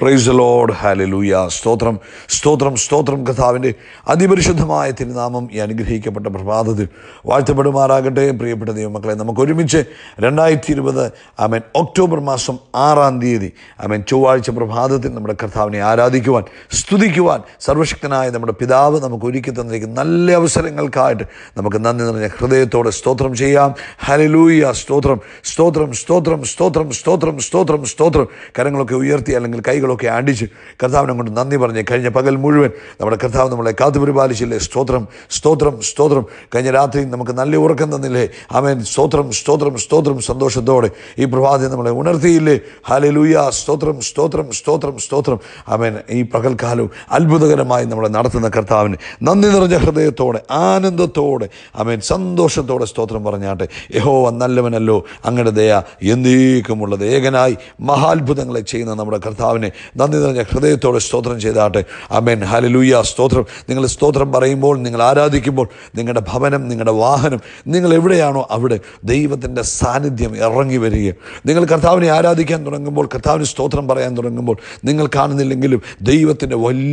price load hallelujah സ്തോത്രം സ്തോത്രം സ്തോത്രം കഥാവിൻ്റെ അതിപരിശുദ്ധമായ തിരുനാമം ഈ അനുഗ്രഹിക്കപ്പെട്ട പ്രഭാതത്തിൽ വാഴ്ത്തപ്പെടുമാറാകട്ടെ പ്രിയപ്പെട്ട ദൈവമക്കളെ നമുക്ക് ഒരുമിച്ച് രണ്ടായിരത്തി ഇരുപത് ഐ മീൻ ഒക്ടോബർ മാസം ആറാം തീയതി ഐ മീൻ ചൊവ്വാഴ്ച പ്രഭാതത്തിൽ നമ്മുടെ കർത്താവിനെ ആരാധിക്കുവാൻ സ്തുതിക്കുവാൻ സർവശക്തനായ നമ്മുടെ പിതാവ് നമുക്ക് ഒരുക്കി തന്നിരിക്കുന്ന നല്ല അവസരങ്ങൾക്കായിട്ട് നമുക്ക് നന്ദി നിറഞ്ഞ ഹൃദയത്തോടെ സ്തോത്രം ചെയ്യാം ഹലലൂയ സ്തോത്രം സ്തോത്രം സ്തോത്രം സ്തോത്രം സ്തോത്രം സ്തോത്രം സ്തോത്രം സ്തോത്രം കരങ്ങളൊക്കെ ഉയർത്തി അല്ലെങ്കിൽ കൈകളൊക്കെ അടിച്ച് കർത്താവിനെ കൊണ്ട് നന്ദി പറഞ്ഞ് കഴിഞ്ഞ പകൽ മുഴുവൻ നമ്മുടെ കർത്താവ് നമ്മളെ കാത്തുപരിപാലിച്ചില്ലേ സ്തോത്രം സ്തോത്രം സ്തോത്രം കഴിഞ്ഞ രാത്രി നമുക്ക് നല്ല ഉറക്കം തന്നില്ലേ ആമേൻ സ്തോത്രം സ്തോത്രം സ്തോത്രം സന്തോഷത്തോടെ ഈ പ്രഭാതം നമ്മളെ ഉണർത്തിയില്ലേ ഹാലലൂയ സ്തോത്രം സ്തോത്രം സ്തോത്രം സ്തോത്രം ആമേൻ ഈ പകൽക്കാലവും അത്ഭുതകരമായി നമ്മളെ നടത്തുന്ന കർത്താവിന് നന്ദി നിറഞ്ഞ ഹൃദയത്തോടെ ആനന്ദത്തോടെ ആമേൻ സന്തോഷത്തോടെ സ്തോത്രം പറഞ്ഞാട്ടെ യഹോ നല്ലവനല്ലോ അങ്ങനെ ദയ എന്തേക്കുമുള്ളത് ഏകനായി മഹാത്ഭുതങ്ങളെ ചെയ്യുന്ന നമ്മുടെ കർത്താവ് കർത്താവിനെ നന്ദി നിറഞ്ഞ ഹൃദയത്തോടെ സ്തോത്രം ചെയ്താട്ടെ അമേൻ ഹലലൂയ സ്തോത്രം നിങ്ങൾ സ്തോത്രം പറയുമ്പോൾ നിങ്ങൾ ആരാധിക്കുമ്പോൾ നിങ്ങളുടെ ഭവനം നിങ്ങളുടെ വാഹനം നിങ്ങൾ എവിടെയാണോ അവിടെ ദൈവത്തിൻ്റെ സാന്നിധ്യം ഇറങ്ങി വരിക നിങ്ങൾ കർത്താവിനെ ആരാധിക്കാൻ തുടങ്ങുമ്പോൾ കർത്താവിന് സ്തോത്രം പറയാൻ തുടങ്ങുമ്പോൾ നിങ്ങൾ കാണുന്നില്ലെങ്കിലും ദൈവത്തിൻ്റെ വലിയ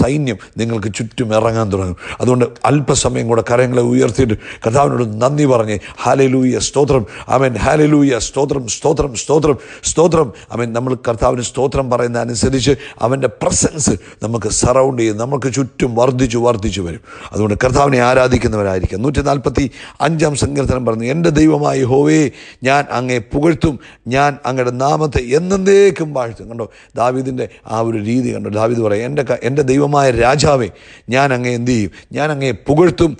സൈന്യം നിങ്ങൾക്ക് ചുറ്റും ഇറങ്ങാൻ തുടങ്ങും അതുകൊണ്ട് അല്പസമയം കൂടെ കരങ്ങളെ ഉയർത്തിയിട്ട് കർത്താവിനോട് നന്ദി പറഞ്ഞ് ഹാലലൂയ സ്തോത്രം അമേൻ ഹാലലൂയ സ്തോത്രം സ്തോത്രം സ്തോത്രം സ്തോത്രം അമേൻ നമ്മൾ കർത്താവിന് സ്തോത്രം പറയുന്ന അനുസരിച്ച് അവൻ്റെ പ്രസൻസ് നമുക്ക് സറൗണ്ട് ചെയ്യും നമുക്ക് ചുറ്റും വർദ്ധിച്ചു വർദ്ധിച്ചു വരും അതുകൊണ്ട് കർത്താവിനെ ആരാധിക്കുന്നവരായിരിക്കും നൂറ്റി നാൽപ്പത്തി അഞ്ചാം സങ്കീർത്തനം പറഞ്ഞു എൻ്റെ ദൈവമായി ഹോവേ ഞാൻ അങ്ങേ പുകഴ്ത്തും ഞാൻ അങ്ങയുടെ നാമത്തെ എന്നേക്കും വാഴ്ത്തും കണ്ടോ ദാവീദിൻ്റെ ആ ഒരു രീതി കണ്ടോ ദാവീദ് പറയും എൻ്റെ എൻ്റെ ദൈവമായ രാജാവേ ഞാൻ അങ്ങേ എന്ത് ചെയ്യും ഞാൻ അങ്ങേ പുകഴ്ത്തും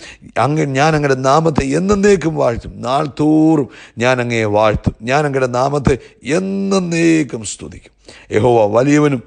അങ്ങ് ഞാൻ അങ്ങയുടെ നാമത്തെ എന്നേക്കും വാഴ്ത്തും തോറും ഞാൻ അങ്ങേ വാഴ്ത്തും ഞാൻ അങ്ങയുടെ നാമത്തെ എന്നേക്കും സ്തുതിക്കും యహోవా వలీయవను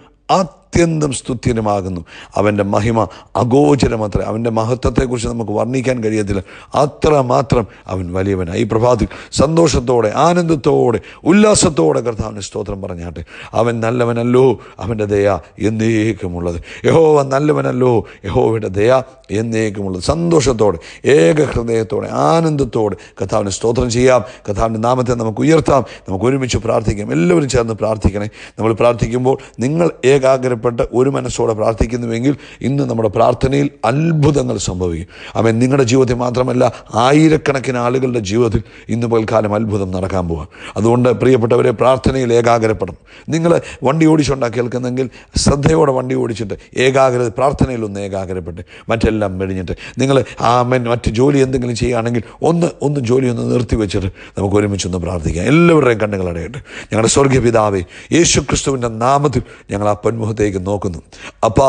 അത്യന്തം സ്തുത്യനുമാകുന്നു അവൻ്റെ മഹിമ അഗോചരമത്ര അവൻ്റെ മഹത്വത്തെക്കുറിച്ച് നമുക്ക് വർണ്ണിക്കാൻ കഴിയത്തില്ല അത്ര മാത്രം അവൻ വലിയവനായി ഈ പ്രഭാതി സന്തോഷത്തോടെ ആനന്ദത്തോടെ ഉല്ലാസത്തോടെ കർത്താവിന് സ്തോത്രം പറഞ്ഞാട്ടെ അവൻ നല്ലവനല്ലോ അവൻ്റെ ദയ എന്നേക്കുമുള്ളത് യഹോവ നല്ലവനല്ലോ യഹോവയുടെ ദയ എന്നേക്കുമുള്ളത് സന്തോഷത്തോടെ ഏക ഹൃദയത്തോടെ ആനന്ദത്തോടെ കഥാവിന് സ്തോത്രം ചെയ്യാം കഥാവിൻ്റെ നാമത്തെ നമുക്ക് ഉയർത്താം നമുക്ക് ഒരുമിച്ച് പ്രാർത്ഥിക്കാം എല്ലാവരും ചേർന്ന് പ്രാർത്ഥിക്കണേ നമ്മൾ പ്രാർത്ഥിക്കുമ്പോൾ നിങ്ങൾ ഏകാഗ്ര ബന്ധപ്പെട്ട് ഒരു മനസ്സോടെ പ്രാർത്ഥിക്കുന്നുവെങ്കിൽ ഇന്ന് നമ്മുടെ പ്രാർത്ഥനയിൽ അത്ഭുതങ്ങൾ സംഭവിക്കും അവൻ നിങ്ങളുടെ ജീവിതത്തിൽ മാത്രമല്ല ആയിരക്കണക്കിന് ആളുകളുടെ ജീവിതത്തിൽ ഇന്ന് പൽക്കാലം അത്ഭുതം നടക്കാൻ പോവാം അതുകൊണ്ട് പ്രിയപ്പെട്ടവരെ പ്രാർത്ഥനയിൽ ഏകാഗ്രപ്പെടണം നിങ്ങൾ വണ്ടി ഓടിച്ചുണ്ടാക്കി കേൾക്കുന്നെങ്കിൽ ശ്രദ്ധയോടെ വണ്ടി ഓടിച്ചിട്ട് ഏകാഗ്രത പ്രാർത്ഥനയിലൊന്ന് ഏകാഗ്രപ്പെട്ട് മറ്റെല്ലാം മെടിഞ്ഞിട്ട് നിങ്ങൾ ആ മറ്റ് ജോലി എന്തെങ്കിലും ചെയ്യുകയാണെങ്കിൽ ഒന്ന് ഒന്ന് ജോലി ഒന്ന് നിർത്തി വെച്ചിട്ട് നമുക്ക് ഒരുമിച്ചൊന്ന് പ്രാർത്ഥിക്കാം എല്ലാവരുടെയും കണ്ണുകൾ അടയട്ടെ ഞങ്ങളുടെ സ്വർഗീയ പിതാവേ യേശു ക്രിസ്തുവിൻ്റെ നാമത്തിൽ ഞങ്ങൾ ആ പൊന്മുഖത്തേക്ക് മുഖത്തേക്ക് നോക്കുന്നു അപ്പ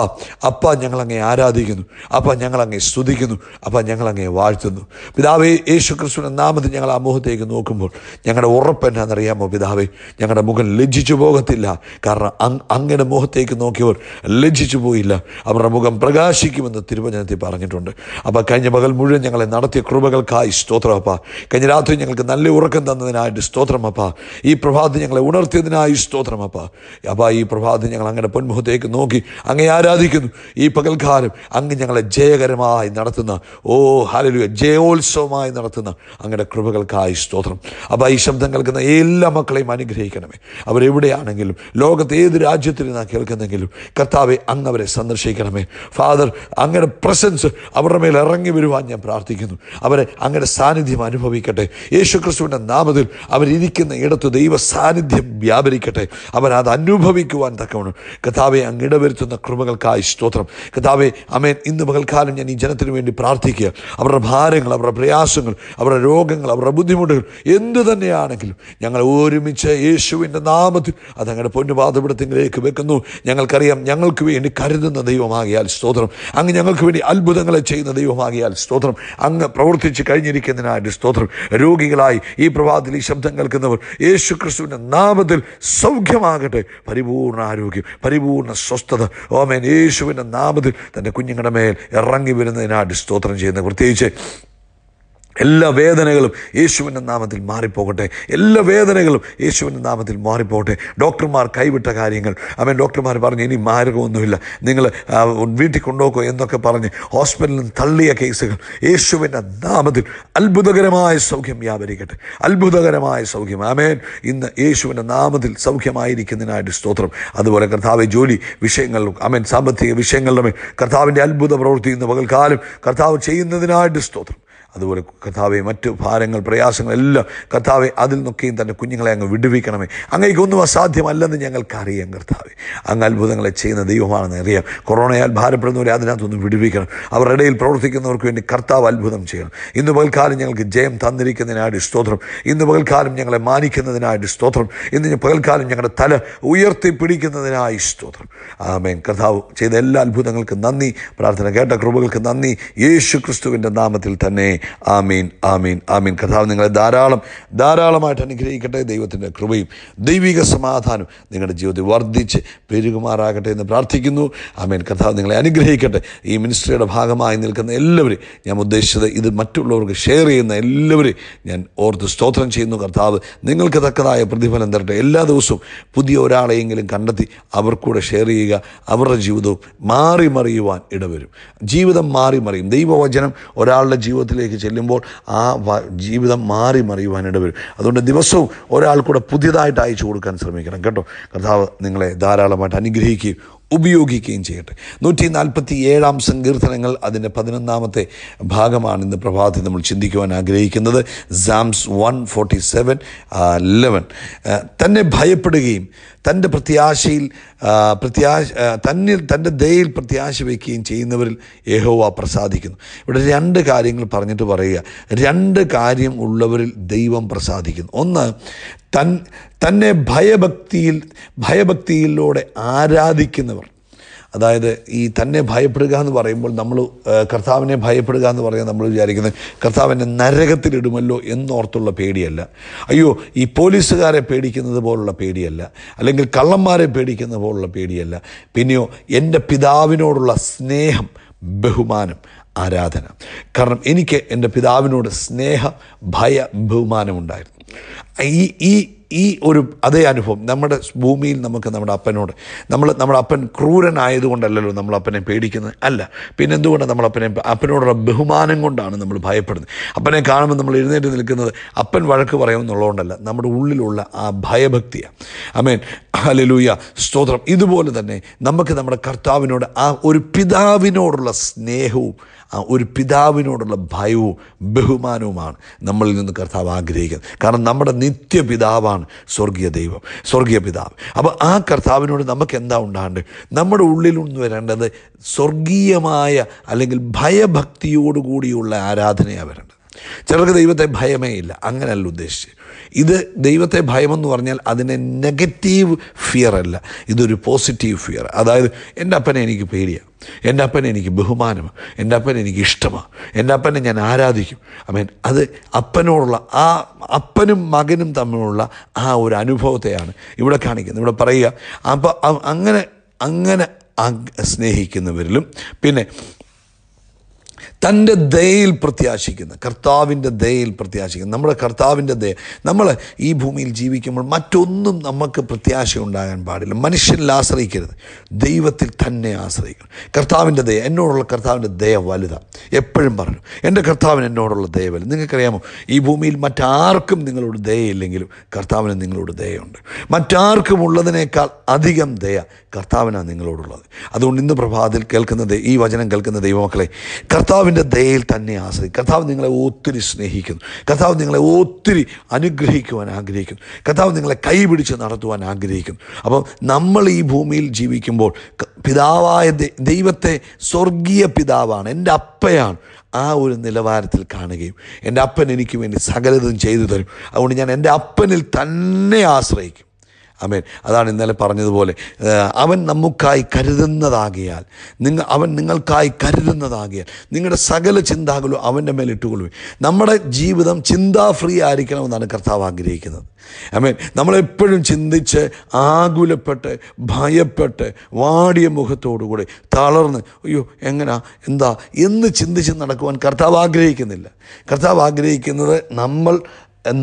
അപ്പ ഞങ്ങളങ്ങേ ആരാധിക്കുന്നു അപ്പ ഞങ്ങളങ്ങേ സ്തുതിക്കുന്നു അപ്പ ഞങ്ങളങ്ങേ വാഴ്ത്തുന്നു പിതാവേ യേശു ക്രിസ്തുവിൻ്റെ നാമത്തിൽ ഞങ്ങൾ ആ മുഖത്തേക്ക് നോക്കുമ്പോൾ ഞങ്ങളുടെ ഉറപ്പെന്നാണെന്നറിയാമോ പിതാവേ ഞങ്ങളുടെ മുഖം ലജ്ജിച്ചു പോകത്തില്ല കാരണം അങ്ങനെ മുഖത്തേക്ക് നോക്കിയവർ ലജ്ജിച്ചു പോയില്ല അവരുടെ മുഖം പ്രകാശിക്കുമെന്ന് തിരുവചനത്തിൽ പറഞ്ഞിട്ടുണ്ട് അപ്പം കഴിഞ്ഞ പകൽ മുഴുവൻ ഞങ്ങളെ നടത്തിയ കൃപകൾക്കായി സ്തോത്രം അപ്പ കഴിഞ്ഞ രാത്രി ഞങ്ങൾക്ക് നല്ല ഉറക്കം തന്നതിനായിട്ട് സ്തോത്രം അപ്പ ഈ പ്രഭാതം ഞങ്ങളെ ഉണർത്തിയതിനായി സ്തോത്രം അപ്പ അപ്പ ഈ പ്രഭാതം ഞങ്ങൾ അങ്ങനെ പൊന്മുഖത്തെ മുഖത്തേക്ക് നോക്കി അങ്ങേ ആരാധിക്കുന്നു ഈ പകൽക്കാലം അങ്ങ് ഞങ്ങളെ ജയകരമായി നടത്തുന്ന ഓ ഹാലലുക ജയോത്സവമായി നടത്തുന്ന അങ്ങയുടെ കൃപകൾക്കായി സ്തോത്രം അപ്പോൾ ഈ ശബ്ദം കേൾക്കുന്ന എല്ലാ മക്കളെയും അനുഗ്രഹിക്കണമേ അവരെവിടെയാണെങ്കിലും ലോകത്ത് ഏത് രാജ്യത്തിൽ നിന്നാണ് കേൾക്കുന്നെങ്കിലും കർത്താവെ അങ്ങ് അവരെ സന്ദർശിക്കണമേ ഫാദർ അങ്ങയുടെ പ്രസൻസ് അവരുടെ മേൽ ഇറങ്ങി വരുവാൻ ഞാൻ പ്രാർത്ഥിക്കുന്നു അവരെ അങ്ങയുടെ സാന്നിധ്യം അനുഭവിക്കട്ടെ യേശു ക്രിസ്തുവിൻ്റെ നാമത്തിൽ അവരിരിക്കുന്ന ഇടത്ത് ദൈവ സാന്നിധ്യം വ്യാപരിക്കട്ടെ അവരത് അനുഭവിക്കുവാൻ തക്കവണ്ണം കർത്താവെ അങ്ങ് ഇടവരുത്തുന്ന കൃപകൾക്കായി സ്തോത്രം കർത്താവെ അമേൻ ഇന്ന് പകൽക്കാലം ഞാൻ ഈ ജനത്തിന് വേണ്ടി പ്രാർത്ഥിക്കുക അവരുടെ ഭാരങ്ങൾ അവരുടെ പ്രയാസങ്ങൾ അവരുടെ രോഗങ്ങൾ അവരുടെ ബുദ്ധിമുട്ടുകൾ എന്തു തന്നെയാണെങ്കിലും ഞങ്ങൾ ഒരുമിച്ച് യേശുവിൻ്റെ നാമത്തിൽ അത് ഞങ്ങളുടെ പൊന്നുപാതപിടത്തിലേക്ക് വെക്കുന്നു ഞങ്ങൾക്കറിയാം ഞങ്ങൾക്ക് വേണ്ടി കരുതുന്ന ദൈവമാകിയാൽ സ്തോത്രം അങ്ങ് ഞങ്ങൾക്ക് വേണ്ടി അത്ഭുതങ്ങളെ ചെയ്യുന്ന ദൈവമാകിയാൽ സ്തോത്രം അങ്ങ് പ്രവർത്തിച്ച് കഴിഞ്ഞിരിക്കുന്നതിനായിട്ട് സ്തോത്രം രോഗികളായി ഈ പ്രഭാതത്തിൽ ഈ ശബ്ദം കേൾക്കുന്നവർ യേശു ക്രിസ്തുവിൻ്റെ നാമത്തിൽ സൗഖ്യമാകട്ടെ പരിപൂർണ്ണ ആരോഗ്യം പരിപൂർണ്ണ രോഗങ്ങളുടെ സ്വസ്ഥത ഓമേൻ യേശുവിൻ്റെ നാമത്തിൽ തൻ്റെ കുഞ്ഞുങ്ങളുടെ മേൽ ഇറങ്ങി വരുന്നതിനായിട്ട് സ്തോത്രം ചെയ്യുന്നത് പ്രത്യേകിച്ച് എല്ലാ വേദനകളും യേശുവിൻ്റെ നാമത്തിൽ മാറിപ്പോകട്ടെ എല്ലാ വേദനകളും യേശുവിൻ്റെ നാമത്തിൽ മാറിപ്പോകട്ടെ ഡോക്ടർമാർ കൈവിട്ട കാര്യങ്ങൾ അവൻ ഡോക്ടർമാർ പറഞ്ഞു ഇനി മാരകമൊന്നുമില്ല നിങ്ങൾ വീട്ടിൽ കൊണ്ടുപോക്കോ എന്നൊക്കെ പറഞ്ഞ് ഹോസ്പിറ്റലിൽ തള്ളിയ കേസുകൾ യേശുവിൻ്റെ നാമത്തിൽ അത്ഭുതകരമായ സൗഖ്യം വ്യാപരിക്കട്ടെ അത്ഭുതകരമായ സൗഖ്യം ആമേൻ ഇന്ന് യേശുവിൻ്റെ നാമത്തിൽ സൗഖ്യമായിരിക്കുന്നതിനായിട്ട് സ്തോത്രം അതുപോലെ കർത്താവ് ജോലി വിഷയങ്ങളിലും അമേൻ സാമ്പത്തിക വിഷയങ്ങളിലും കർത്താവിൻ്റെ അത്ഭുത പ്രവൃത്തി ഇന്ന് പകൽക്കാലം കർത്താവ് ചെയ്യുന്നതിനായിട്ട് സ്തോത്രം അതുപോലെ കഥാവെ മറ്റ് ഭാരങ്ങൾ പ്രയാസങ്ങളെല്ലാം കഥാവെ അതിൽ നിന്നൊക്കെയും തൻ്റെ കുഞ്ഞുങ്ങളെ അങ്ങ് വിടുവിക്കണമേ അങ്ങേക്കൊന്നും അസാധ്യമല്ലെന്ന് ഞങ്ങൾക്കറിയാം കർത്താവെ അങ്ങ് അത്ഭുതങ്ങളെ ചെയ്യുന്ന ദൈവമാണെന്ന് അറിയാം കൊറോണയാൽ ഭാരപ്പെടുന്നവരെ അതിനകത്തൊന്നും വിടുവിക്കണം അവരുടെ ഇടയിൽ പ്രവർത്തിക്കുന്നവർക്ക് വേണ്ടി കർത്താവ് അത്ഭുതം ചെയ്യണം ഇന്ന് പകൽക്കാലം ഞങ്ങൾക്ക് ജയം തന്നിരിക്കുന്നതിനായിട്ട് സ്തോത്രം ഇന്ന് പകൽക്കാലം ഞങ്ങളെ മാനിക്കുന്നതിനായിട്ട് സ്തോത്രം ഇന്ന് പകൽക്കാലം ഞങ്ങളുടെ തല ഉയർത്തിപ്പിടിക്കുന്നതിനായി സ്തോത്രം ആമേൻ കർത്താവ് ചെയ്ത എല്ലാ അത്ഭുതങ്ങൾക്കും നന്ദി പ്രാർത്ഥന കേട്ട കൃപകൾക്ക് നന്ദി യേശു ക്രിസ്തുവിൻ്റെ നാമത്തിൽ തന്നെ ആമീൻ ആമീൻ ആമീൻ കഥാവ് നിങ്ങളെ ധാരാളം ധാരാളമായിട്ട് അനുഗ്രഹിക്കട്ടെ ദൈവത്തിൻ്റെ കൃപയും ദൈവിക സമാധാനവും നിങ്ങളുടെ ജീവിതത്തിൽ വർദ്ധിച്ച് പെരുകുമാറാകട്ടെ എന്ന് പ്രാർത്ഥിക്കുന്നു ആമീൻ കഥാവ് നിങ്ങളെ അനുഗ്രഹിക്കട്ടെ ഈ മിനിസ്ട്രിയുടെ ഭാഗമായി നിൽക്കുന്ന എല്ലാവരും ഞാൻ ഉദ്ദേശിച്ചത് ഇത് മറ്റുള്ളവർക്ക് ഷെയർ ചെയ്യുന്ന എല്ലാവരെയും ഞാൻ ഓർത്ത് സ്തോത്രം ചെയ്യുന്നു കർത്താവ് നിങ്ങൾക്ക് തക്കതായ പ്രതിഫലം തരട്ടെ എല്ലാ ദിവസവും പുതിയ ഒരാളെയെങ്കിലും കണ്ടെത്തി അവർക്കൂടെ ഷെയർ ചെയ്യുക അവരുടെ ജീവിതവും മാറി മറിയുവാൻ ഇടവരും ജീവിതം മാറി മറിയും ദൈവവചനം ഒരാളുടെ ജീവിതത്തിലേക്ക് അവസ്ഥയിലേക്ക് ചെല്ലുമ്പോൾ ആ ജീവിതം മാറി മറിയുവാനിട വരും അതുകൊണ്ട് ദിവസവും ഒരാൾ കൂടെ പുതിയതായിട്ട് അയച്ചു കൊടുക്കാൻ ശ്രമിക്കണം കേട്ടോ കർത്താവ് നിങ്ങളെ ധാരാളമായിട്ട് അനുഗ്രഹിക്കുകയും ഉപയോഗിക്കുകയും ചെയ്യട്ടെ നൂറ്റി നാൽപ്പത്തി ഏഴാം സങ്കീർത്തനങ്ങൾ അതിൻ്റെ പതിനൊന്നാമത്തെ ഭാഗമാണ് ഇന്ന് പ്രഭാതത്തിൽ നമ്മൾ ചിന്തിക്കുവാൻ ആഗ്രഹിക്കുന്നത് Psalms one forty seven eleven തന്നെ ഭയപ്പെടുകയും തൻ്റെ പ്രത്യാശയിൽ പ്രത്യാശ തന്നിൽ തൻ്റെ ദയയിൽ പ്രത്യാശ വയ്ക്കുകയും ചെയ്യുന്നവരിൽ യഹോവ പ്രസാദിക്കുന്നു ഇവിടെ രണ്ട് കാര്യങ്ങൾ പറഞ്ഞിട്ട് പറയുക രണ്ട് കാര്യം ഉള്ളവരിൽ ദൈവം പ്രസാദിക്കുന്നു ഒന്ന് തൻ തന്നെ ഭയഭക്തിയിൽ ഭയഭക്തിയിലൂടെ ആരാധിക്കുന്നവർ അതായത് ഈ തന്നെ ഭയപ്പെടുക എന്ന് പറയുമ്പോൾ നമ്മൾ കർത്താവിനെ ഭയപ്പെടുക എന്ന് പറയാൻ നമ്മൾ വിചാരിക്കുന്നത് കർത്താവിനെ നരകത്തിലിടുമല്ലോ എന്നോർത്തുള്ള പേടിയല്ല അയ്യോ ഈ പോലീസുകാരെ പേടിക്കുന്നത് പോലുള്ള പേടിയല്ല അല്ലെങ്കിൽ കള്ളന്മാരെ പേടിക്കുന്നത് പോലുള്ള പേടിയല്ല പിന്നെയോ എൻ്റെ പിതാവിനോടുള്ള സ്നേഹം ബഹുമാനം ആരാധന കാരണം എനിക്ക് എൻ്റെ പിതാവിനോട് സ്നേഹ ഭയ ബഹുമാനമുണ്ടായിരുന്നു ഈ ഈ ഈ ഒരു അതേ അനുഭവം നമ്മുടെ ഭൂമിയിൽ നമുക്ക് നമ്മുടെ അപ്പനോട് നമ്മൾ നമ്മുടെ അപ്പൻ ക്രൂരനായതുകൊണ്ടല്ലല്ലോ നമ്മൾ അപ്പനെ പേടിക്കുന്നത് അല്ല പിന്നെ എന്തുകൊണ്ട് നമ്മൾ അപ്പനെ അപ്പനോടുള്ള ബഹുമാനം കൊണ്ടാണ് നമ്മൾ ഭയപ്പെടുന്നത് അപ്പനെ കാണുമ്പോൾ നമ്മൾ എഴുന്നേറ്റ് നിൽക്കുന്നത് അപ്പൻ വഴക്ക് പറയുമെന്നുള്ളതുകൊണ്ടല്ല നമ്മുടെ ഉള്ളിലുള്ള ആ ഭയഭക്തിയാണ് അമേൻ ഹലലൂയ സ്തോത്രം ഇതുപോലെ തന്നെ നമുക്ക് നമ്മുടെ കർത്താവിനോട് ആ ഒരു പിതാവിനോടുള്ള സ്നേഹവും ഒരു പിതാവിനോടുള്ള ഭയവും ബഹുമാനവുമാണ് നമ്മളിൽ നിന്ന് കർത്താവ് ആഗ്രഹിക്കുന്നത് കാരണം നമ്മുടെ നിത്യപിതാവാണ് സ്വർഗീയ ദൈവം സ്വർഗീയ പിതാവ് അപ്പോൾ ആ കർത്താവിനോട് നമുക്ക് എന്താ ഉണ്ടാകേണ്ടത് നമ്മുടെ ഉള്ളിൽ നിന്ന് വരേണ്ടത് സ്വർഗീയമായ അല്ലെങ്കിൽ ഭയഭക്തിയോടുകൂടിയുള്ള ആരാധനയാണ് വരേണ്ടത് ചിലർക്ക് ദൈവത്തെ ഭയമേ ഇല്ല അങ്ങനെയല്ല ഉദ്ദേശിച്ച് ഇത് ദൈവത്തെ ഭയമെന്ന് പറഞ്ഞാൽ അതിനെ നെഗറ്റീവ് ഫിയർ അല്ല ഇതൊരു പോസിറ്റീവ് ഫിയർ അതായത് എൻ്റെ അപ്പനെ എനിക്ക് പേടിയാണ് എൻ്റെ അപ്പനെ എനിക്ക് ബഹുമാനമാണ് എൻ്റെ അപ്പനെ എനിക്ക് ഇഷ്ടമാണ് എൻ്റെ അപ്പനെ ഞാൻ ആരാധിക്കും മീൻ അത് അപ്പനോടുള്ള ആ അപ്പനും മകനും തമ്മിലുള്ള ആ ഒരു അനുഭവത്തെയാണ് ഇവിടെ കാണിക്കുന്നത് ഇവിടെ പറയുക അപ്പോൾ അങ്ങനെ അങ്ങനെ സ്നേഹിക്കുന്നവരിലും പിന്നെ തൻ്റെ ദയയിൽ പ്രത്യാശിക്കുന്ന കർത്താവിൻ്റെ ദയയിൽ പ്രത്യാശിക്കുന്ന നമ്മുടെ കർത്താവിൻ്റെ ദയ നമ്മൾ ഈ ഭൂമിയിൽ ജീവിക്കുമ്പോൾ മറ്റൊന്നും നമുക്ക് പ്രത്യാശ ഉണ്ടാകാൻ പാടില്ല മനുഷ്യനിൽ ആശ്രയിക്കരുത് ദൈവത്തിൽ തന്നെ ആശ്രയിക്കണം കർത്താവിൻ്റെ ദയ എന്നോടുള്ള കർത്താവിൻ്റെ ദയ വലുതാണ് എപ്പോഴും പറഞ്ഞു എൻ്റെ കർത്താവിൻ എന്നോടുള്ള ദയ വലുത് നിങ്ങൾക്കറിയാമോ ഈ ഭൂമിയിൽ മറ്റാർക്കും നിങ്ങളോട് ദയയില്ലെങ്കിലും കർത്താവിന് നിങ്ങളോട് ദയയുണ്ട് മറ്റാർക്കും ഉള്ളതിനേക്കാൾ അധികം ദയ കർത്താവിനാണ് നിങ്ങളോടുള്ളത് അതുകൊണ്ട് ഇന്ന് പ്രഭാതത്തിൽ കേൾക്കുന്നത് ഈ വചനം കേൾക്കുന്ന ദൈവമക്കളെ കർത്താവ് കർത്താവിൻ്റെ ദയയിൽ തന്നെ ആശ്രയിക്കും കർത്താവ് നിങ്ങളെ ഒത്തിരി സ്നേഹിക്കുന്നു കർത്താവ് നിങ്ങളെ ഒത്തിരി അനുഗ്രഹിക്കുവാൻ ആഗ്രഹിക്കുന്നു കർത്താവ് നിങ്ങളെ കൈപിടിച്ച് നടത്തുവാൻ ആഗ്രഹിക്കുന്നു അപ്പം നമ്മൾ ഈ ഭൂമിയിൽ ജീവിക്കുമ്പോൾ പിതാവായ ദൈവത്തെ സ്വർഗീയ പിതാവാണ് എൻ്റെ അപ്പയാണ് ആ ഒരു നിലവാരത്തിൽ കാണുകയും എൻ്റെ അപ്പൻ എനിക്ക് വേണ്ടി സകലതും ചെയ്തു തരും അതുകൊണ്ട് ഞാൻ എൻ്റെ അപ്പനിൽ തന്നെ ആശ്രയിക്കും അമേൻ അതാണ് ഇന്നലെ പറഞ്ഞതുപോലെ അവൻ നമുക്കായി കരുതുന്നതാകിയാൽ നിങ്ങൾ അവൻ നിങ്ങൾക്കായി കരുതുന്നതാകിയാൽ നിങ്ങളുടെ സകല ചിന്താകളും അവൻ്റെ മേൽ ഇട്ടുകൊള്ളു നമ്മുടെ ജീവിതം ചിന്താ ഫ്രീ ആയിരിക്കണമെന്നാണ് കർത്താവ് ആഗ്രഹിക്കുന്നത് അമേൻ നമ്മളെപ്പോഴും ചിന്തിച്ച് ആകുലപ്പെട്ട് ഭയപ്പെട്ട് വാടിയ മുഖത്തോടുകൂടി തളർന്ന് അയ്യോ എങ്ങനാ എന്താ എന്ന് ചിന്തിച്ച് നടക്കുവാൻ കർത്താവ് ആഗ്രഹിക്കുന്നില്ല കർത്താവ് ആഗ്രഹിക്കുന്നത് നമ്മൾ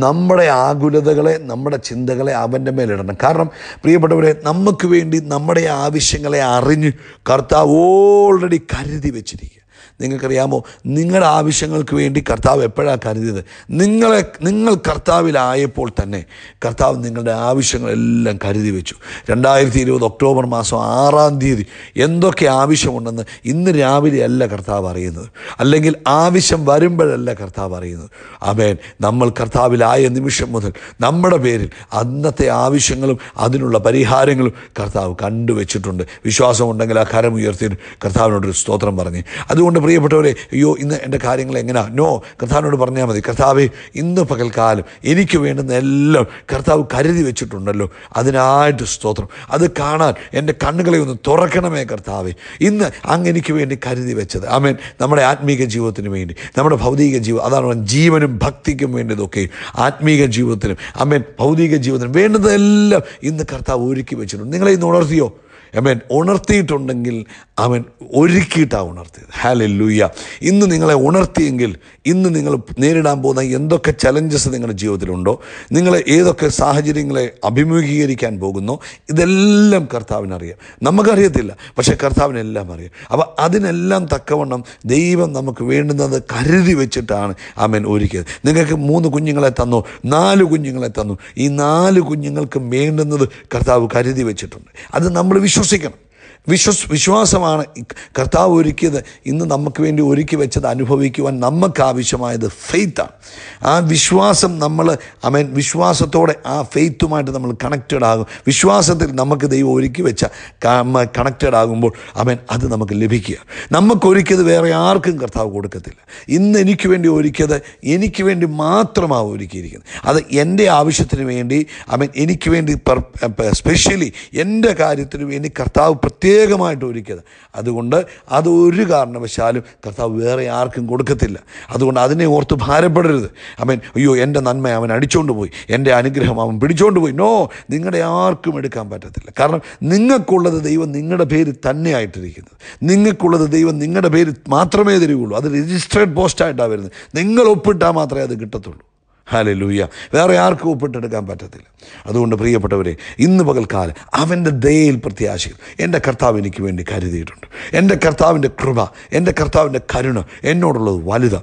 നമ്മുടെ ആകുലതകളെ നമ്മുടെ ചിന്തകളെ അവൻ്റെ മേലിടണം കാരണം പ്രിയപ്പെട്ടവരെ നമുക്ക് വേണ്ടി നമ്മുടെ ആവശ്യങ്ങളെ അറിഞ്ഞ് കർത്താവ് ഓൾറെഡി കരുതി വെച്ചിരിക്കും നിങ്ങൾക്കറിയാമോ നിങ്ങളുടെ ആവശ്യങ്ങൾക്ക് വേണ്ടി കർത്താവ് എപ്പോഴാണ് കരുതിയത് നിങ്ങളെ നിങ്ങൾ കർത്താവിലായപ്പോൾ തന്നെ കർത്താവ് നിങ്ങളുടെ ആവശ്യങ്ങളെല്ലാം കരുതി വെച്ചു രണ്ടായിരത്തി ഇരുപത് ഒക്ടോബർ മാസം ആറാം തീയതി എന്തൊക്കെ ആവശ്യമുണ്ടെന്ന് ഇന്ന് രാവിലെ അല്ല കർത്താവ് അറിയുന്നത് അല്ലെങ്കിൽ ആവശ്യം വരുമ്പോഴല്ല കർത്താവ് അറിയുന്നത് അമേൻ നമ്മൾ കർത്താവിലായ നിമിഷം മുതൽ നമ്മുടെ പേരിൽ അന്നത്തെ ആവശ്യങ്ങളും അതിനുള്ള പരിഹാരങ്ങളും കർത്താവ് കണ്ടുവച്ചിട്ടുണ്ട് വിശ്വാസമുണ്ടെങ്കിൽ ആ കരമുയർത്തി കർത്താവിനോടൊരു സ്തോത്രം പറഞ്ഞ് അതുകൊണ്ട് പ്രിയപ്പെട്ടവരെ അയ്യോ ഇന്ന് എൻ്റെ കാര്യങ്ങൾ എങ്ങനെയാ നോ കർത്താവിനോട് പറഞ്ഞാൽ മതി കർത്താവ് ഇന്ന് പകൽക്കാലം എനിക്ക് വേണ്ടുന്ന എല്ലാം കർത്താവ് കരുതി വെച്ചിട്ടുണ്ടല്ലോ അതിനായിട്ട് സ്തോത്രം അത് കാണാൻ എൻ്റെ കണ്ണുകളെ ഒന്ന് തുറക്കണമേ കർത്താവ് ഇന്ന് അങ്ങ് എനിക്ക് വേണ്ടി കരുതി വെച്ചത് ആമേൻ നമ്മുടെ ആത്മീക ജീവിതത്തിന് വേണ്ടി നമ്മുടെ ഭൗതിക ജീവിതം അതാണ് ജീവനും ഭക്തിക്കും വേണ്ടതൊക്കെ ആത്മീക ജീവിതത്തിനും ആമേൻ ഭൗതിക ജീവിതത്തിനും വേണ്ടതെല്ലാം ഇന്ന് കർത്താവ് ഒരുക്കി വെച്ചിട്ടുണ്ട് നിങ്ങളെ ഇന്ന് ഉണർത്തിയോ അവൻ ഉണർത്തിയിട്ടുണ്ടെങ്കിൽ അവൻ ഒരുക്കിയിട്ടാണ് ഉണർത്തിയത് ഹാലെ ലൂയ ഇന്ന് നിങ്ങളെ ഉണർത്തിയെങ്കിൽ ഇന്ന് നിങ്ങൾ നേരിടാൻ പോകുന്ന എന്തൊക്കെ ചലഞ്ചസ് നിങ്ങളുടെ ജീവിതത്തിലുണ്ടോ നിങ്ങൾ ഏതൊക്കെ സാഹചര്യങ്ങളെ അഭിമുഖീകരിക്കാൻ പോകുന്നു ഇതെല്ലാം കർത്താവിനറിയാം നമുക്കറിയത്തില്ല പക്ഷേ കർത്താവിനെല്ലാം അറിയാം അപ്പോൾ അതിനെല്ലാം തക്കവണ്ണം ദൈവം നമുക്ക് വേണ്ടുന്നത് കരുതി വെച്ചിട്ടാണ് അവൻ ഒരുക്കിയത് നിങ്ങൾക്ക് മൂന്ന് കുഞ്ഞുങ്ങളെ തന്നു നാല് കുഞ്ഞുങ്ങളെ തന്നു ഈ നാല് കുഞ്ഞുങ്ങൾക്ക് വേണ്ടുന്നത് കർത്താവ് കരുതി വെച്ചിട്ടുണ്ട് അത് നമ്മൾ വിശ്വസിക്കും Tú sí വിശ്വസ് വിശ്വാസമാണ് കർത്താവ് ഒരുക്കിയത് ഇന്ന് നമുക്ക് വേണ്ടി ഒരുക്കി വെച്ചത് അനുഭവിക്കുവാൻ നമുക്ക് ആവശ്യമായത് ഫെയ്ത്താണ് ആ വിശ്വാസം നമ്മൾ മീൻ വിശ്വാസത്തോടെ ആ ഫെയ്ത്തുമായിട്ട് നമ്മൾ കണക്റ്റഡ് ആകും വിശ്വാസത്തിൽ നമുക്ക് ദൈവം ഒരുക്കി വെച്ച കണക്റ്റഡ് ആകുമ്പോൾ മീൻ അത് നമുക്ക് ലഭിക്കുക നമുക്ക് ഒരുക്കിയത് വേറെ ആർക്കും കർത്താവ് കൊടുക്കത്തില്ല ഇന്ന് എനിക്ക് വേണ്ടി ഒരുക്കിയത് എനിക്ക് വേണ്ടി മാത്രമാണ് ഒരുക്കിയിരിക്കുന്നത് അത് എൻ്റെ ആവശ്യത്തിന് വേണ്ടി മീൻ എനിക്ക് വേണ്ടി സ്പെഷ്യലി എൻ്റെ കാര്യത്തിന് വേണ്ടി കർത്താവ് പ്രത്യേക പ്രത്യേകമായിട്ട് ഒരുക്കിയത് അതുകൊണ്ട് അത് ഒരു കാരണവശാലും കർത്താവ് വേറെ ആർക്കും കൊടുക്കത്തില്ല അതുകൊണ്ട് അതിനെ ഓർത്ത് ഭാരപ്പെടരുത് അവൻ അയ്യോ എൻ്റെ നന്മ അവൻ അടിച്ചുകൊണ്ട് പോയി എൻ്റെ അനുഗ്രഹം അവൻ പിടിച്ചുകൊണ്ട് പോയി നോ നിങ്ങളുടെ ആർക്കും എടുക്കാൻ പറ്റത്തില്ല കാരണം നിങ്ങൾക്കുള്ളത് ദൈവം നിങ്ങളുടെ പേര് തന്നെയായിട്ടിരിക്കുന്നത് നിങ്ങൾക്കുള്ളത് ദൈവം നിങ്ങളുടെ പേര് മാത്രമേ തരികയുള്ളൂ അത് രജിസ്റ്റേഡ് പോസ്റ്റായിട്ടാണ് വരുന്നത് നിങ്ങൾ ഒപ്പിട്ടാൽ മാത്രമേ അത് കിട്ടത്തുള്ളൂ ലൂയ്യ വേറെ ആർക്കും ഒപ്പിട്ടെടുക്കാൻ പറ്റത്തില്ല അതുകൊണ്ട് പ്രിയപ്പെട്ടവരെ ഇന്ന് പകൽക്കാലം അവൻ്റെ ദയയിൽ പ്രത്യാശയിൽ എൻ്റെ കർത്താവ് എനിക്ക് വേണ്ടി കരുതിയിട്ടുണ്ട് എൻ്റെ കർത്താവിൻ്റെ കൃപ എൻ്റെ കർത്താവിൻ്റെ കരുണ എന്നോടുള്ളത് വലുത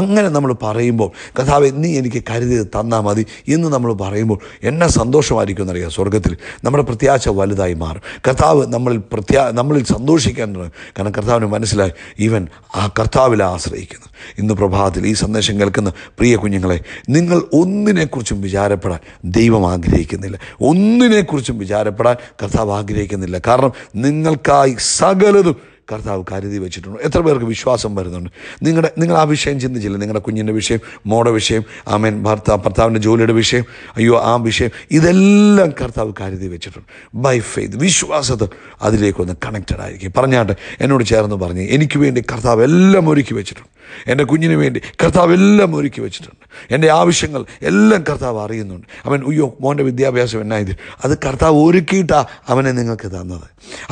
അങ്ങനെ നമ്മൾ പറയുമ്പോൾ കർത്താവ് നീ എനിക്ക് കരുതിയത് തന്നാൽ മതി എന്ന് നമ്മൾ പറയുമ്പോൾ എന്നെ സന്തോഷമായിരിക്കും എന്നറിയാം സ്വർഗത്തിൽ നമ്മുടെ പ്രത്യാശ വലുതായി മാറും കർത്താവ് നമ്മളിൽ പ്രത്യാ നമ്മളിൽ സന്തോഷിക്കാൻ തുടങ്ങും കാരണം കർത്താവിന് മനസ്സിലായി ഇവൻ ആ കർത്താവിൽ ആശ്രയിക്കുന്നു ഇന്ന് പ്രഭാതത്തിൽ ഈ സന്ദേശം കേൾക്കുന്ന പ്രിയ കുഞ്ഞുങ്ങളെ നിങ്ങൾ ഒന്നിനെക്കുറിച്ചും വിചാരപ്പെടാൻ ദൈവം ആഗ്രഹിക്കുന്നില്ല ഒന്നിനെക്കുറിച്ചും വിചാരപ്പെടാൻ കർത്താവ് ആഗ്രഹിക്കുന്നില്ല കാരണം നിങ്ങൾക്കായി സകലതും കർത്താവ് കരുതി വെച്ചിട്ടുണ്ട് എത്ര പേർക്ക് വിശ്വാസം വരുന്നുണ്ട് നിങ്ങളുടെ നിങ്ങൾ ആ വിഷയം ചിന്തിച്ചില്ല നിങ്ങളുടെ കുഞ്ഞിൻ്റെ വിഷയം മോടെ വിഷയം ആമേൻ ഭർത്താവ് ഭർത്താവിൻ്റെ ജോലിയുടെ വിഷയം അയ്യോ ആ വിഷയം ഇതെല്ലാം കർത്താവ് കരുതി വെച്ചിട്ടുണ്ട് ബൈ ഫെയ്ത്ത് വിശ്വാസത്തിൽ അതിലേക്കൊന്ന് കണക്റ്റഡ് ആയിരിക്കും പറഞ്ഞാട്ടെ എന്നോട് ചേർന്ന് പറഞ്ഞ് എനിക്ക് വേണ്ടി കർത്താവ് എല്ലാം ഒരുക്കി വെച്ചിട്ടുണ്ട് എൻ്റെ കുഞ്ഞിന് വേണ്ടി കർത്താവ് എല്ലാം ഒരുക്കി വെച്ചിട്ടുണ്ട് എൻ്റെ ആവശ്യങ്ങൾ എല്ലാം കർത്താവ് അറിയുന്നുണ്ട് അവൻ ഉയ്യോ മോൻ്റെ വിദ്യാഭ്യാസം എന്നായത് അത് കർത്താവ് ഒരുക്കിയിട്ടാണ് അവനെ നിങ്ങൾക്ക് തന്നത്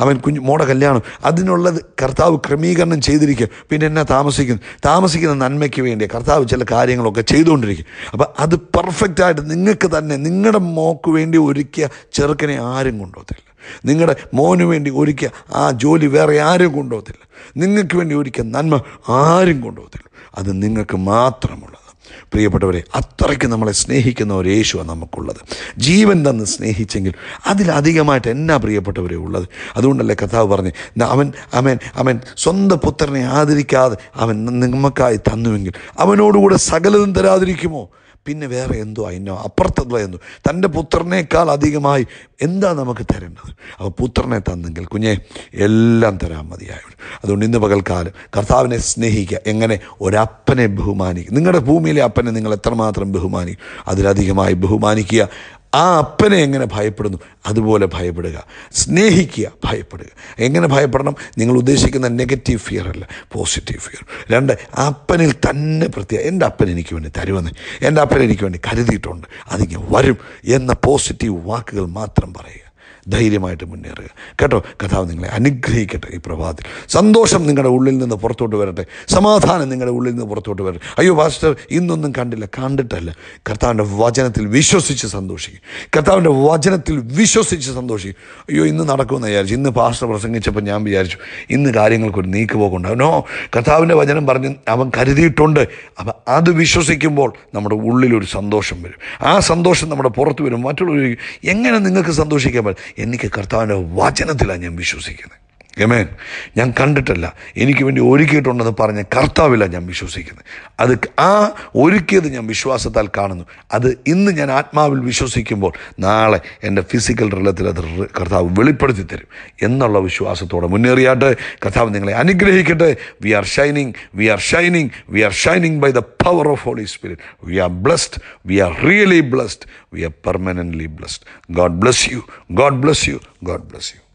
അവൻ കുഞ്ഞ് മോടെ കല്യാണം അതിനുള്ളത് കർത്താവ് ക്രമീകരണം ചെയ്തിരിക്കുക പിന്നെ എന്നെ താമസിക്കുന്നു താമസിക്കുന്ന നന്മയ്ക്ക് വേണ്ടി കർത്താവ് ചില കാര്യങ്ങളൊക്കെ ചെയ്തുകൊണ്ടിരിക്കും അപ്പോൾ അത് പെർഫെക്റ്റായിട്ട് നിങ്ങൾക്ക് തന്നെ നിങ്ങളുടെ മോക്ക് വേണ്ടി ഒരുക്കിയ ചെറുക്കനെ ആരും കൊണ്ടുപോകത്തില്ല നിങ്ങളുടെ മോന് വേണ്ടി ഒരിക്കൽ ആ ജോലി വേറെ ആരും കൊണ്ടുപോകത്തില്ല നിങ്ങൾക്ക് വേണ്ടി ഒരിക്കൽ നന്മ ആരും കൊണ്ടുപോകത്തില്ല അത് നിങ്ങൾക്ക് മാത്രമുള്ളത് പ്രിയപ്പെട്ടവരെ അത്രയ്ക്ക് നമ്മളെ സ്നേഹിക്കുന്ന ഒരു യേശുവാണ് നമുക്കുള്ളത് ജീവൻ തന്ന് സ്നേഹിച്ചെങ്കിൽ അതിലധികമായിട്ട് എന്നാ പ്രിയപ്പെട്ടവരെ ഉള്ളത് അതുകൊണ്ടല്ലേ കഥാവ് പറഞ്ഞ് അവൻ അവൻ അവൻ സ്വന്തം പുത്രനെ ആദരിക്കാതെ അവൻ നിങ്ങൾക്കായി തന്നുവെങ്കിൽ അവനോടുകൂടെ സകലതും തരാതിരിക്കുമോ പിന്നെ വേറെ എന്തോ അതിനോ അപ്പുറത്തുള്ള എന്തോ തൻ്റെ പുത്രനേക്കാൾ അധികമായി എന്താ നമുക്ക് തരേണ്ടത് അപ്പോൾ പുത്രനെ തന്നെങ്കിൽ കുഞ്ഞെ എല്ലാം തരാൻ മതിയായവൻ അതുകൊണ്ട് ഇന്ന് പകൽക്കാലം കർത്താവിനെ സ്നേഹിക്കുക എങ്ങനെ ഒരപ്പനെ ബഹുമാനിക്കുക നിങ്ങളുടെ ഭൂമിയിലെ അപ്പനെ നിങ്ങൾ എത്രമാത്രം ബഹുമാനിക്കും അതിലധികമായി ബഹുമാനിക്കുക ആ അപ്പനെ എങ്ങനെ ഭയപ്പെടുന്നു അതുപോലെ ഭയപ്പെടുക സ്നേഹിക്കുക ഭയപ്പെടുക എങ്ങനെ ഭയപ്പെടണം നിങ്ങൾ ഉദ്ദേശിക്കുന്ന നെഗറ്റീവ് ഫിയർ അല്ല പോസിറ്റീവ് ഫിയർ രണ്ട് അപ്പനിൽ തന്നെ പ്രത്യേക എൻ്റെ അപ്പൻ എനിക്ക് വേണ്ടി തരുമെന്ന് എൻ്റെ അപ്പൻ എനിക്ക് വേണ്ടി കരുതിയിട്ടുണ്ട് അതിങ്ങനെ വരും എന്ന പോസിറ്റീവ് വാക്കുകൾ മാത്രം പറയുക ധൈര്യമായിട്ട് മുന്നേറുക കേട്ടോ കഥാവ് നിങ്ങളെ അനുഗ്രഹിക്കട്ടെ ഈ പ്രഭാതത്തിൽ സന്തോഷം നിങ്ങളുടെ ഉള്ളിൽ നിന്ന് പുറത്തോട്ട് വരട്ടെ സമാധാനം നിങ്ങളുടെ ഉള്ളിൽ നിന്ന് പുറത്തോട്ട് വരട്ടെ അയ്യോ പാസ്റ്റർ ഇന്നൊന്നും കണ്ടില്ല കണ്ടിട്ടല്ല കർത്താവിൻ്റെ വചനത്തിൽ വിശ്വസിച്ച് സന്തോഷിക്കും കർത്താവിൻ്റെ വചനത്തിൽ വിശ്വസിച്ച് സന്തോഷിക്കും അയ്യോ ഇന്ന് നടക്കുമെന്ന് വിചാരിച്ചു ഇന്ന് പാസ്റ്റർ പ്രസംഗിച്ചപ്പോൾ ഞാൻ വിചാരിച്ചു ഇന്ന് കാര്യങ്ങൾക്കൊരു നീക്കുപോക്കുണ്ടാവും നോ കർത്താവിൻ്റെ വചനം പറഞ്ഞ് അവൻ കരുതിയിട്ടുണ്ട് അപ്പം അത് വിശ്വസിക്കുമ്പോൾ നമ്മുടെ ഉള്ളിലൊരു സന്തോഷം വരും ആ സന്തോഷം നമ്മുടെ പുറത്ത് വരും മറ്റുള്ളവർ എങ്ങനെ നിങ്ങൾക്ക് സന്തോഷിക്കാൻ പറ്റും എനിക്ക് കർത്താവിൻ്റെ വചനത്തിലാണ് ഞാൻ വിശ്വസിക്കുന്നത് ഗമേൻ ഞാൻ കണ്ടിട്ടല്ല എനിക്ക് വേണ്ടി ഒരുക്കിയിട്ടുണ്ടെന്ന് പറഞ്ഞ കർത്താവില്ല ഞാൻ വിശ്വസിക്കുന്നത് അത് ആ ഒരുക്കിയത് ഞാൻ വിശ്വാസത്താൽ കാണുന്നു അത് ഇന്ന് ഞാൻ ആത്മാവിൽ വിശ്വസിക്കുമ്പോൾ നാളെ എൻ്റെ ഫിസിക്കൽ റിലത്തിൽ അത് കർത്താവ് വെളിപ്പെടുത്തി തരും എന്നുള്ള വിശ്വാസത്തോടെ മുന്നേറിയാട്ടെ കർത്താവ് നിങ്ങളെ അനുഗ്രഹിക്കട്ടെ we are shining we are shining we are shining by the power of Holy Spirit we are blessed we are really blessed we are permanent blessed God bless you God bless you God bless U